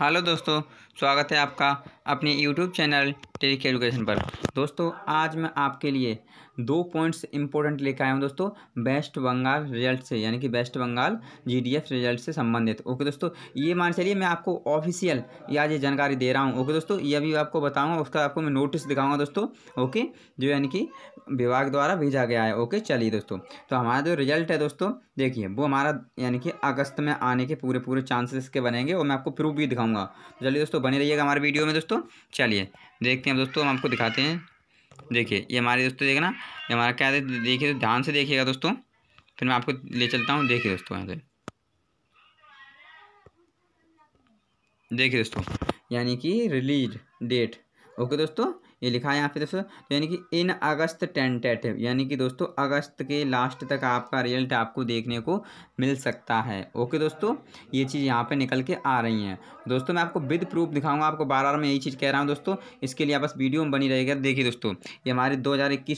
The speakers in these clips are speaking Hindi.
हेलो दोस्तों स्वागत है आपका अपने यूट्यूब चैनल टेरिक एजुकेशन पर दोस्तों आज मैं आपके लिए दो पॉइंट्स इंपॉर्टेंट लेकर आया हूँ दोस्तों बेस्ट बंगाल रिजल्ट से यानी कि बेस्ट बंगाल जीडीएफ रिजल्ट से संबंधित ओके दोस्तों ये मान चलिए मैं आपको ऑफिशियल या ये जानकारी दे रहा हूँ ओके दोस्तों ये भी आपको बताऊँगा उसका आपको मैं नोटिस दिखाऊँगा दोस्तों ओके जो यानी कि विभाग द्वारा भेजा गया है ओके चलिए दोस्तों तो हमारा जो रिजल्ट है दोस्तों देखिए वो हमारा यानी कि अगस्त में आने के पूरे पूरे चांसेस इसके बनेंगे और मैं आपको प्रूफ भी दिखाऊंगा तो चलिए दोस्तों बने रहिएगा हमारे वीडियो में दोस्तों चलिए देखते हैं दोस्तों हम आपको दिखाते हैं देखिए ये हमारे दोस्तों देखना ये हमारा क्या देखिए ध्यान से देखिएगा दोस्तों फिर मैं आपको ले चलता हूँ देखिए दोस्तों यहाँ से देखिए दोस्तों यानी कि रिलीज डेट ओके दोस्तों ये लिखा है यहाँ पे दोस्तों तो यानी कि इन अगस्त टेंटेटिव यानी कि दोस्तों अगस्त के लास्ट तक आपका रिजल्ट आपको देखने को मिल सकता है ओके दोस्तों ये चीज़ यहाँ पे निकल के आ रही हैं दोस्तों मैं आपको विद प्रूफ दिखाऊंगा आपको बार बार मैं यही चीज़ कह रहा हूँ दोस्तों इसके लिए आप बस वीडियो में बनी रहेगा देखिए दोस्तों ये हमारी दो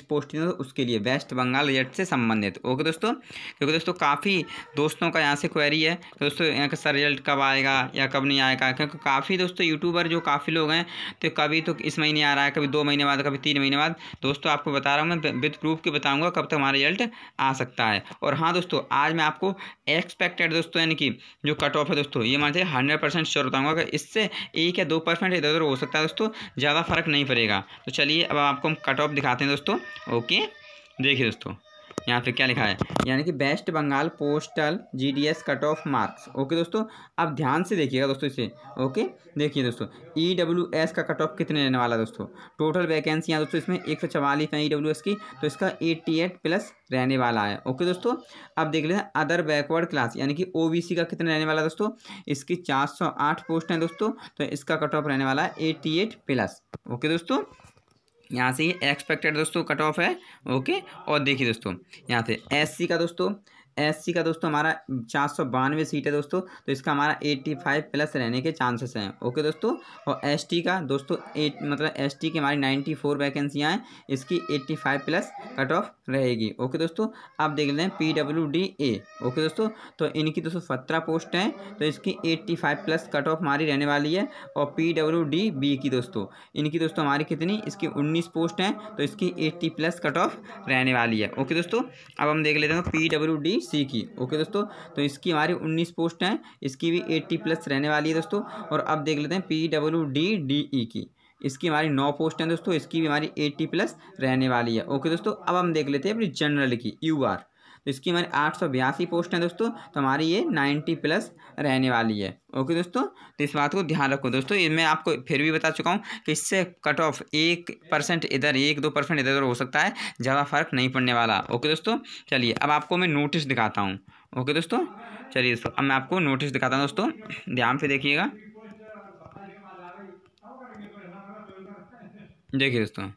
पोस्ट है उसके लिए वेस्ट बंगाल रिजल्ट से संबंधित ओके दोस्तों क्योंकि दोस्तों काफ़ी दोस्तों का यहाँ से क्वेरी है तो दोस्तों यहाँ का सर रिजल्ट कब आएगा या कब नहीं आएगा क्योंकि काफ़ी दोस्तों यूट्यूबर जो काफ़ी लोग हैं तो कभी तो इस महीने आ रहा है कभी दो महीने बाद कभी तीन महीने बाद दोस्तों आपको बता रहा हूँ मैं विद प्रूफ के बताऊँगा कब तक हमारा रिजल्ट आ सकता है और हाँ दोस्तों आज मैं आपको एक्सपेक्टेड दोस्तों यानी कि जो कट ऑफ है दोस्तों ये मान हैं हंड्रेड परसेंट श्योर बताऊँगा कि इससे एक या दो परसेंट इधर उधर हो सकता है दोस्तों ज़्यादा फ़र्क नहीं पड़ेगा तो चलिए अब आपको हम कट ऑफ दिखाते हैं दोस्तों ओके देखिए दोस्तों यहाँ पे क्या लिखा है यानी कि West Bengal postal GDS cut off marks okay दोस्तों अब ध्यान से देखिएगा दोस्तों इसे ओके देखिए दोस्तों ईडब्ल्यूएस e का कट ऑफ कितने रहने वाला दोस्तों टोटल वैकेंसियाँ दोस्तों इसमें एक सौ चवालीस है ई e की तो इसका एट्टी एट प्लस रहने वाला है ओके दोस्तों अब देख लेते हैं अदर बैकवर्ड क्लास यानी कि ओ का कितना रहने वाला दोस्तों इसकी चार सौ आठ पोस्ट हैं दोस्तों तो इसका कट ऑफ रहने वाला है एट्टी एट प्लस ओके दोस्तों यहाँ से ये एक्सपेक्टेड दोस्तों कट ऑफ है ओके और देखिए दोस्तों यहाँ से एस का दोस्तों एससी का दोस्तों हमारा चार सौ बानवे सीट है दोस्तों तो इसका हमारा एट्टी फाइव प्लस रहने के चांसेस हैं ओके दोस्तों और एसटी का दोस्तों एट मतलब एसटी की हमारी नाइन्टी फोर वैकेंसियाँ हैं इसकी eighty five plus cut off रहेगी ओके दोस्तों आप देख लें P W D A okay दोस्तों तो इनकी दोस्तों सत्रह पोस्ट हैं तो इसकी eighty five plus cut off हमारी रहने वाली है और पी डब्ल्यू डी बी की दोस्तों इनकी दोस्तों हमारी कितनी इसकी उन्नीस पोस्ट हैं तो इसकी एट्टी प्लस कट ऑफ रहने वाली है ओके दोस्तों अब हम देख लेते हैं पी डब्ल्यू डी सी की ओके दोस्तों तो इसकी हमारी उन्नीस पोस्ट हैं इसकी भी एट्टी प्लस रहने वाली है दोस्तों और अब देख लेते हैं P W D D E की इसकी हमारी नौ पोस्ट हैं दोस्तों इसकी भी हमारी एट्टी प्लस रहने वाली है ओके दोस्तों अब हम देख लेते हैं अपनी जनरल की यू आर तो इसकी हमारी आठ सौ बयासी पोस्ट हैं दोस्तों तो हमारी ये नाइन्टी प्लस रहने वाली है ओके दोस्तों तो इस बात को ध्यान रखो दोस्तों ये मैं आपको फिर भी बता चुका हूँ कि इससे कट ऑफ एक परसेंट इधर एक दो परसेंट इधर उधर हो सकता है ज़्यादा फ़र्क नहीं पड़ने वाला ओके दोस्तों चलिए अब आपको मैं नोटिस दिखाता हूँ ओके दोस्तों चलिए दोस्तों अब मैं आपको नोटिस दिखाता हूँ दोस्तों ध्यान से देखिएगा देखिए दोस्तों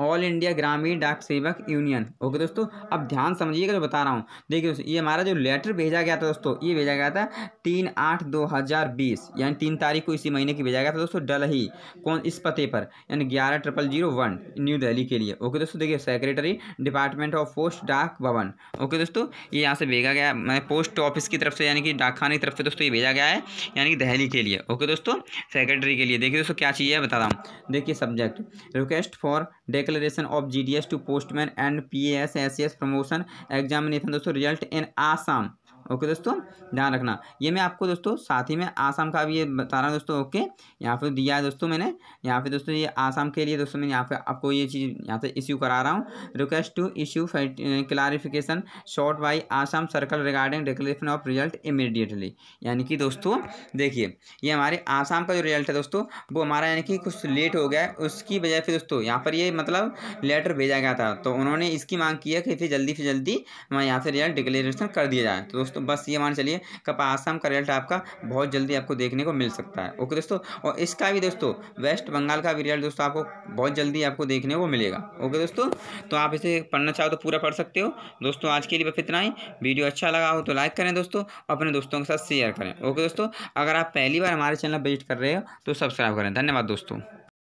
ऑल इंडिया ग्रामीण डाक सेवक यूनियन ओके दोस्तों अब ध्यान समझिएगा जो बता रहा हूँ देखिए दोस्तों ये हमारा जो लेटर भेजा गया था दोस्तों ये भेजा गया था तीन आठ दो हज़ार बीस यानी तीन तारीख को इसी महीने की भेजा गया था दोस्तों डलही कौन इस पते पर यानी ग्यारह triple zero one New Delhi के लिए ओके दोस्तों देखिए सेक्रेटरी डिपार्टमेंट ऑफ पोस्ट डाक भवन ओके दोस्तों ये यहाँ से भेजा गया मैं पोस्ट ऑफिस की तरफ से यानी कि डाकखाने की तरफ से दोस्तों ये भेजा गया है यानी कि दहली के लिए ओके दोस्तों सेक्रेटरी के लिए देखिए दोस्तों क्या चाहिए बता रहा हूँ देखिए सब्जेक्ट रिक्वेस्ट फॉर डेक declaration of G D S to postman and P S S C S promotion examination दोस्तों रिजल्ट इन आसाम ओके दोस्तों ध्यान रखना ये मैं आपको दोस्तों साथ ही में आसाम का भी ये बता रहा हूँ दोस्तों ओके यहाँ पे दिया है दोस्तों मैंने यहाँ पे दोस्तों ये आसाम के लिए दोस्तों मैंने यहाँ पे आपको ये चीज़ यहाँ से इश्यू करा रहा हूँ request to issue clarification sought by Assam circle regarding declaration of result immediately यानी कि दोस्तों देखिए ये हमारे आसाम का जो रिजल्ट है दोस्तों वो हमारा यानी कि कुछ लेट हो गया है उसकी वजह से दोस्तों यहाँ पर ये मतलब लेटर भेजा गया था तो उन्होंने इसकी मांग की है कि फिर जल्दी से जल्दी हमारे यहाँ से रिजल्ट डिक्लेरेशन कर दिया जाए तो दोस्तों बस ये मान चलिए कपासम का रिजल्ट आपका बहुत जल्दी आपको देखने को मिल सकता है ओके दोस्तों और इसका भी दोस्तों वेस्ट बंगाल का भी रिजल्ट दोस्तों आपको बहुत जल्दी आपको देखने को मिलेगा ओके दोस्तों तो आप इसे पढ़ना चाहो तो पूरा पढ़ सकते हो दोस्तों आज के लिए बस इतना ही वीडियो अच्छा लगा हो तो लाइक करें दोस्तों अपने दोस्तों के साथ शेयर करें ओके दोस्तों अगर आप पहली बार हमारे चैनल विजिट कर रहे हो तो सब्सक्राइब करें धन्यवाद दोस्तों